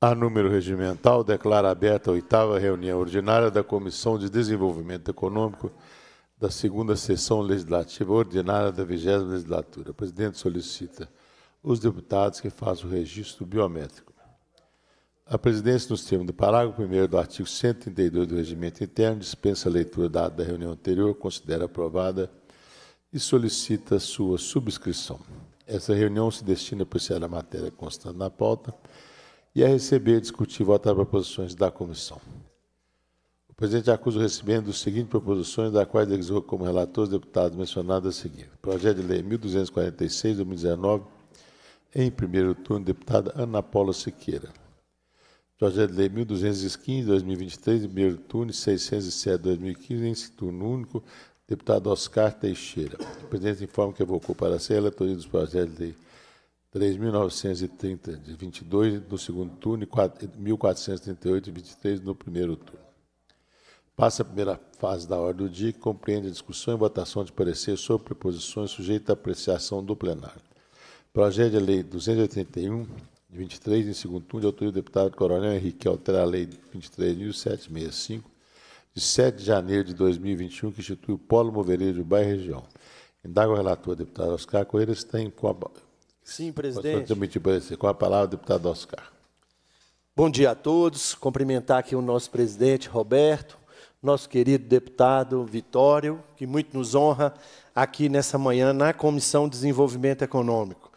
A número regimental declara aberta a oitava reunião ordinária da Comissão de Desenvolvimento Econômico da segunda sessão legislativa ordinária da vigésima legislatura. O presidente solicita os deputados que façam o registro biométrico. A presidência, nos termos do parágrafo 1 do artigo 132 do Regimento Interno, dispensa a leitura da ata da reunião anterior, considera aprovada e solicita sua subscrição. Essa reunião se destina a apreciar a matéria constante na pauta e a receber, discutir e votar proposições da comissão. O presidente acusa recebendo as seguintes proposições, das quais designou como relator os deputados mencionados a seguir. Projeto de Lei 1246, 2019, em primeiro turno, deputada Ana Paula Siqueira. Projeto de Lei 1215, 2023, em primeiro turno, 607, 2015, em turno único, deputado Oscar Teixeira. O presidente informa que evocou para ser a relatoria dos projetos de lei 3.930 de 22 no segundo turno e 1.438 de 23 no primeiro turno. Passa a primeira fase da ordem do dia, que compreende a discussão e votação de parecer sobre proposições sujeita à apreciação do plenário. Projeto de Lei 281, de 23, em segundo turno, de autoria do deputado Coronel Henrique, que altera a Lei 23.765, de 7 de janeiro de 2021, que institui o Polo Movereiro de Bairro e Região. Indaga o relator, deputado Oscar Coelho, se tem Sim, presidente. Com a palavra, deputado Oscar. Bom dia a todos. Cumprimentar aqui o nosso presidente Roberto, nosso querido deputado Vitório, que muito nos honra aqui nessa manhã na Comissão de Desenvolvimento Econômico,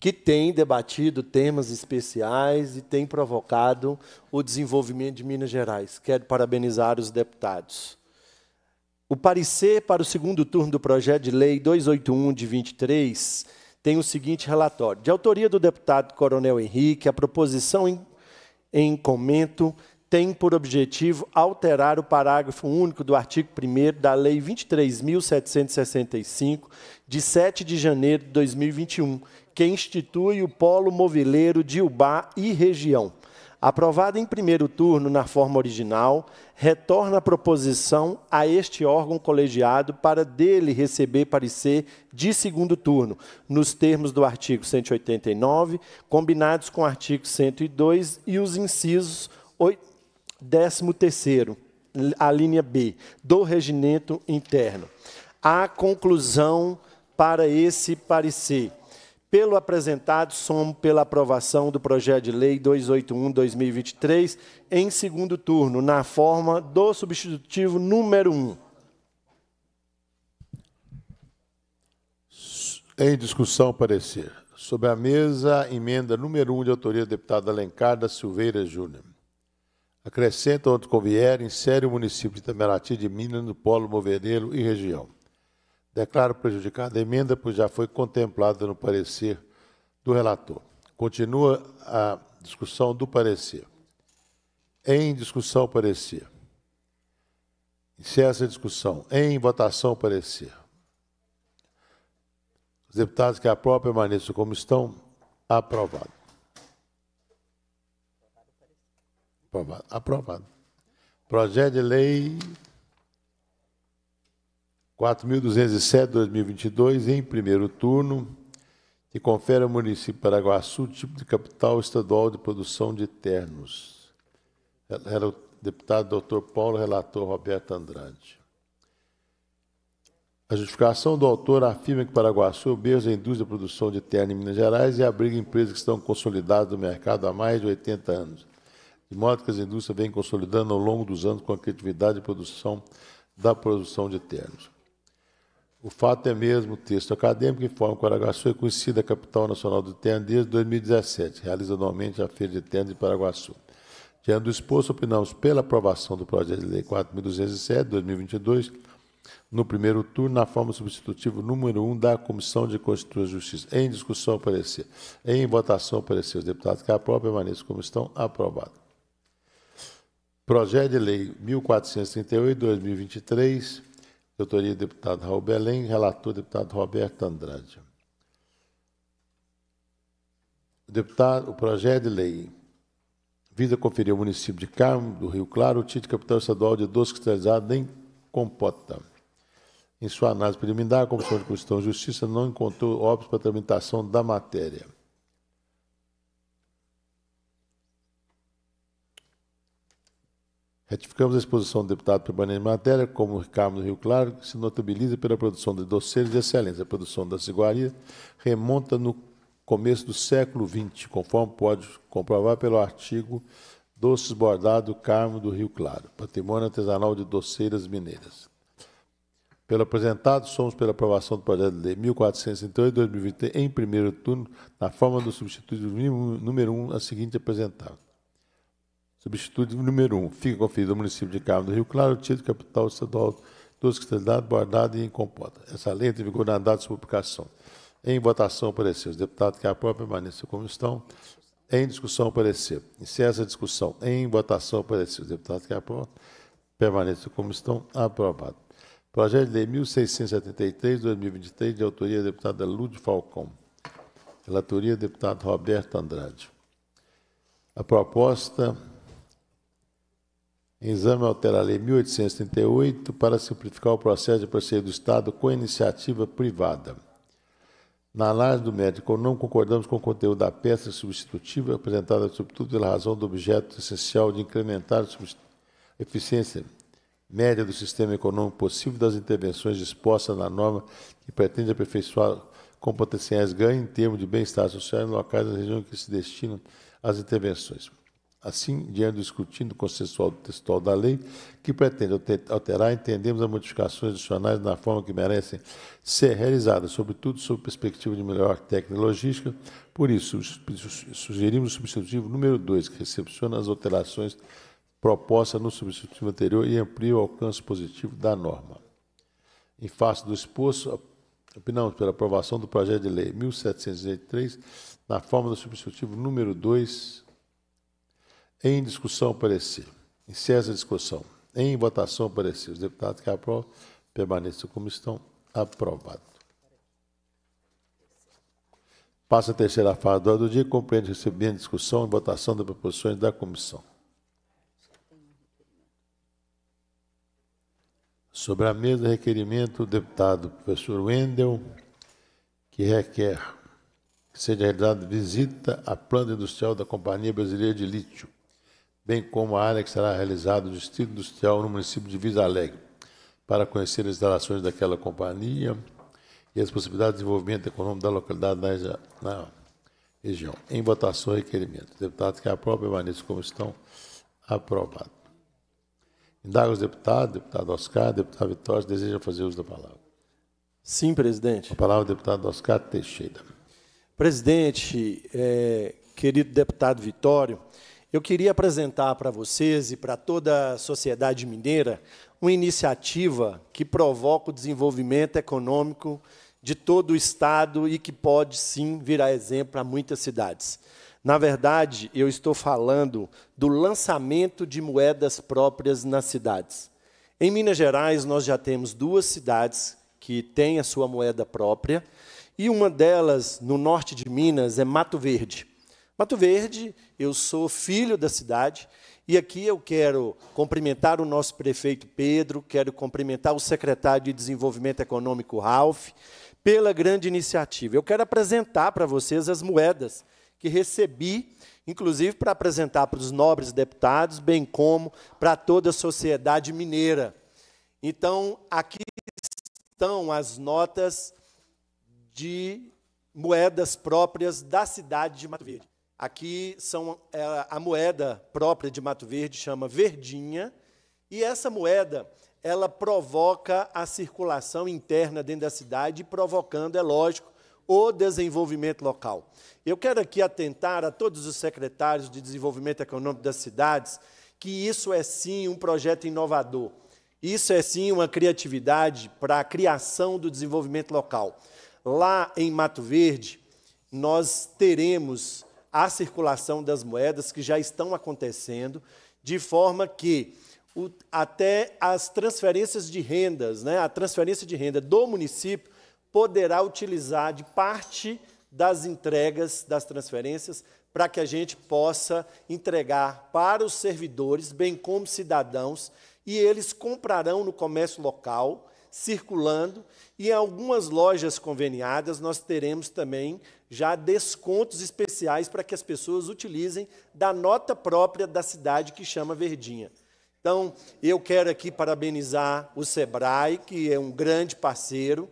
que tem debatido temas especiais e tem provocado o desenvolvimento de Minas Gerais. Quero parabenizar os deputados. O parecer para o segundo turno do projeto de lei 281 de 23 tem o seguinte relatório. De autoria do deputado Coronel Henrique, a proposição em, em comento tem por objetivo alterar o parágrafo único do artigo 1 da Lei 23.765, de 7 de janeiro de 2021, que institui o Polo Movileiro de Ubá e Região aprovada em primeiro turno na forma original, retorna a proposição a este órgão colegiado para dele receber parecer de segundo turno, nos termos do artigo 189, combinados com o artigo 102 e os incisos 13º, a linha B, do regimento interno. A conclusão para esse parecer pelo apresentado, somo pela aprovação do projeto de lei 281/2023 em segundo turno, na forma do substitutivo número 1. Em discussão, parecer. Sobre a mesa, emenda número 1 de autoria do deputado Alencar da Silveira Júnior. Acrescenta onde convier, insere o município de Itamaraty de Minas no polo Moverdeiro e região. Declaro prejudicada a emenda, pois já foi contemplada no parecer do relator. Continua a discussão do parecer. Em discussão, parecer. Encerra a discussão. Em votação, parecer. Os deputados que aprovam permaneçam como estão. Aprovado. Aprovado. Aprovado. Projeto de lei 4.207, 2022, em primeiro turno, que confere ao município de Paraguaçu o tipo de capital estadual de produção de ternos. Era é o deputado doutor Paulo, relator Roberto Andrade. A justificação do autor afirma que Paraguaçu é o berço da indústria de produção de terno em Minas Gerais e abriga empresas que estão consolidadas no mercado há mais de 80 anos, de modo que as indústrias vêm consolidando ao longo dos anos com a criatividade e produção da produção de ternos. O fato é mesmo, o texto acadêmico informa que Paraguaçu é conhecida a capital nacional do terno desde 2017, realiza anualmente a Feira de Terno de Paraguaçu. Diante do exposto, opinamos pela aprovação do projeto de lei 4.207, 2022, no primeiro turno, na forma substitutiva número 1 da Comissão de Constituição e Justiça. Em discussão, aparecer. Em votação, aparecer Os deputados que aprovam permaneçam como estão. Aprovado. Projeto de Lei 1438, 2023 Doutoria deputado Raul Belém, relator deputado Roberto Andrade. Deputado, o projeto de lei visa conferir ao município de Carmo do Rio Claro o título de capital estadual de doce cristalizado em compota. Em sua análise preliminar, a Comissão de Constituição e Justiça não encontrou óbvios para tramitação da matéria. Retificamos a exposição do deputado permanente de matéria, como o Ricardo do Rio Claro, que se notabiliza pela produção de doceiros de excelência. A produção da ciguaria remonta no começo do século XX, conforme pode comprovar pelo artigo Doces Bordado Carmo do Rio Claro, Patrimônio Artesanal de Doceiras Mineiras. Pelo apresentado, somos pela aprovação do projeto de lei 1438 2020 em primeiro turno, na forma do substituto número 1, a seguinte apresentado. Substituto número 1. Um, fica conferido ao município de Carmo do Rio Claro, título capital estadual dos candidatos guardado e em compota. Essa lei entra em vigor na data de publicação. Em votação, apareceu Os deputados que aprovam permaneçam como estão. Em discussão, apareceu. Encerra essa discussão. Em votação, apareceu Os deputados que aprovam permaneçam como estão. Aprovado. Projeto de lei 1673-2023, de autoria da deputada Lude Falcão. Relatoria, deputado Roberto Andrade. A proposta Exame altera a Lei 1838 para simplificar o processo de parceria do Estado com iniciativa privada. Na análise do médico, não concordamos com o conteúdo da peça substitutiva apresentada, sobretudo pela razão do objeto essencial de incrementar a eficiência média do sistema econômico possível das intervenções dispostas na norma que pretende aperfeiçoar com potenciais ganhos em termos de bem-estar social em locais da região que se destinam às intervenções. Assim, diante do escrutínio consensual do textual da lei, que pretende alterar, entendemos as modificações adicionais na forma que merecem ser realizadas, sobretudo sob perspectiva de melhor técnica logística. Por isso, sugerimos o substitutivo número 2, que recepciona as alterações propostas no substitutivo anterior e amplia o alcance positivo da norma. Em face do exposto, opinamos pela aprovação do projeto de lei 1783, na forma do substitutivo número 2, em discussão, parecer. encerra a discussão. Em votação, parecer. Os deputados que aprovam permaneçam como estão. Aprovado. Passa a terceira fase do ordem do dia, compreende recebendo discussão e votação das proposições da comissão. Sobre a mesa, requerimento do deputado professor Wendel, que requer que seja realizada visita à planta industrial da Companhia Brasileira de Lítio, bem como a área que será realizado no Distrito Industrial no município de Visa Alegre, para conhecer as instalações daquela companhia e as possibilidades de desenvolvimento econômico da localidade na, região. Em votação, requerimento. Deputados que a própria maneira como estão. Aprovado. Indaga os deputados, deputado Oscar, deputado Vitória, deseja fazer uso da palavra. Sim, presidente. A palavra, deputado Oscar Teixeira. Presidente, é, querido deputado Vitório, eu queria apresentar para vocês e para toda a sociedade mineira uma iniciativa que provoca o desenvolvimento econômico de todo o Estado e que pode sim virar exemplo a muitas cidades. Na verdade, eu estou falando do lançamento de moedas próprias nas cidades. Em Minas Gerais, nós já temos duas cidades que têm a sua moeda própria, e uma delas, no norte de Minas, é Mato Verde. Pato Verde, eu sou filho da cidade e aqui eu quero cumprimentar o nosso prefeito Pedro, quero cumprimentar o secretário de Desenvolvimento Econômico Ralph pela grande iniciativa. Eu quero apresentar para vocês as moedas que recebi, inclusive para apresentar para os nobres deputados, bem como para toda a sociedade mineira. Então, aqui estão as notas de moedas próprias da cidade de Mato Verde. Aqui são é, a moeda própria de Mato Verde chama verdinha, e essa moeda ela provoca a circulação interna dentro da cidade, provocando, é lógico, o desenvolvimento local. Eu quero aqui atentar a todos os secretários de desenvolvimento econômico das cidades que isso é sim um projeto inovador. Isso é sim uma criatividade para a criação do desenvolvimento local. Lá em Mato Verde, nós teremos a circulação das moedas que já estão acontecendo, de forma que o, até as transferências de rendas, né, a transferência de renda do município poderá utilizar de parte das entregas das transferências para que a gente possa entregar para os servidores, bem como cidadãos, e eles comprarão no comércio local circulando e em algumas lojas conveniadas nós teremos também já descontos especiais para que as pessoas utilizem da nota própria da cidade que chama Verdinha. Então, eu quero aqui parabenizar o Sebrae, que é um grande parceiro.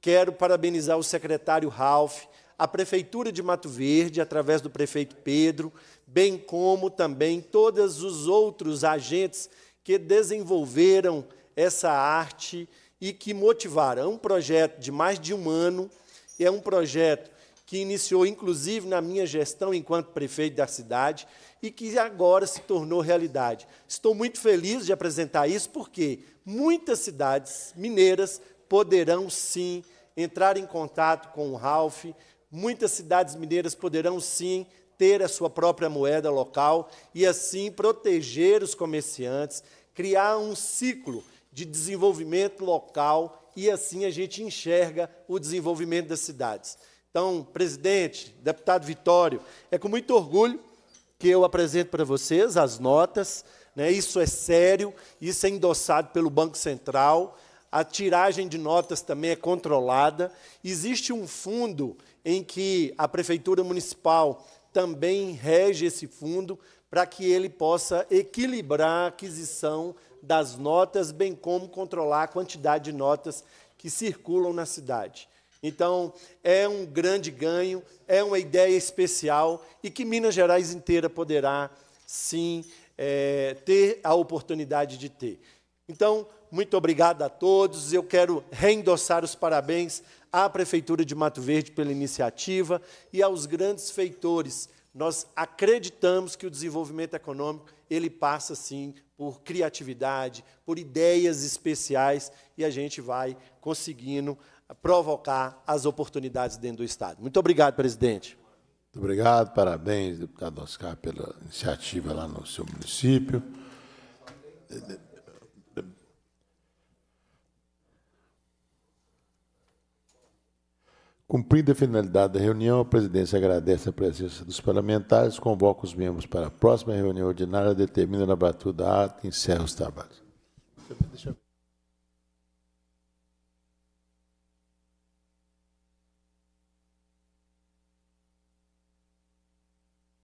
Quero parabenizar o secretário Ralph, a Prefeitura de Mato Verde, através do prefeito Pedro, bem como também todos os outros agentes que desenvolveram essa arte e que motivaram. É um projeto de mais de um ano, é um projeto que iniciou, inclusive, na minha gestão enquanto prefeito da cidade e que agora se tornou realidade. Estou muito feliz de apresentar isso, porque muitas cidades mineiras poderão, sim, entrar em contato com o Ralf muitas cidades mineiras poderão, sim, ter a sua própria moeda local e, assim, proteger os comerciantes, criar um ciclo de desenvolvimento local e assim a gente enxerga o desenvolvimento das cidades. Então, presidente, deputado Vitório, é com muito orgulho que eu apresento para vocês as notas. Né? Isso é sério, isso é endossado pelo Banco Central. A tiragem de notas também é controlada. Existe um fundo em que a Prefeitura Municipal também rege esse fundo para que ele possa equilibrar a aquisição das notas, bem como controlar a quantidade de notas que circulam na cidade. Então, é um grande ganho, é uma ideia especial e que Minas Gerais inteira poderá, sim, é, ter a oportunidade de ter. Então, muito obrigado a todos. Eu quero reendossar os parabéns à Prefeitura de Mato Verde pela iniciativa e aos grandes feitores nós acreditamos que o desenvolvimento econômico ele passa sim por criatividade, por ideias especiais e a gente vai conseguindo provocar as oportunidades dentro do Estado. Muito obrigado, presidente. Muito obrigado, parabéns, deputado Oscar, pela iniciativa lá no seu município. Cumprida a finalidade da reunião, a presidência agradece a presença dos parlamentares, convoca os membros para a próxima reunião ordinária, determina a abertura da ata e encerra os trabalhos. Deixa eu...